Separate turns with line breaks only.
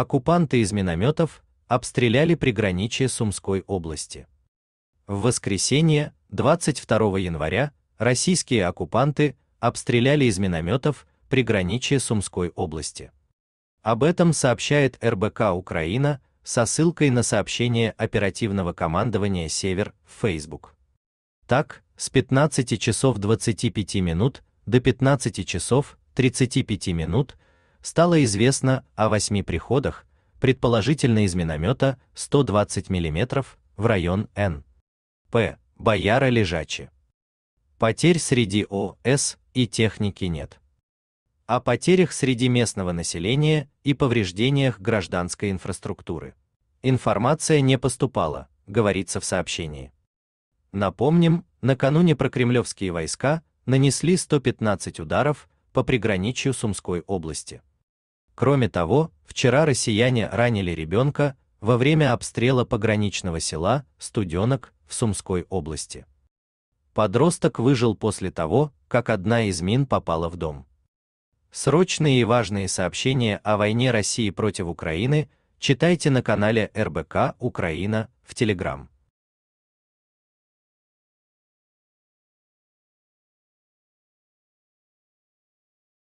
оккупанты из минометов обстреляли приграничье Сумской области. В воскресенье, 22 января, российские оккупанты обстреляли из минометов приграничье Сумской области. Об этом сообщает РБК Украина со ссылкой на сообщение оперативного командования Север в Facebook. Так, с 15 часов 25 минут до 15 часов 35 минут стало известно о восьми приходах, предположительно из миномета 120 мм в район Н. П. Бояра лежачи. Потерь среди ОС и техники нет. О потерях среди местного населения и повреждениях гражданской инфраструктуры. Информация не поступала, говорится в сообщении. Напомним, накануне прокремлевские войска нанесли 115 ударов по приграничью Сумской области. Кроме того, вчера россияне ранили ребенка во время обстрела пограничного села Студенок в Сумской области. Подросток выжил после того, как одна из мин попала в дом. Срочные и важные сообщения о войне России против Украины читайте на канале РБК Украина в Телеграм.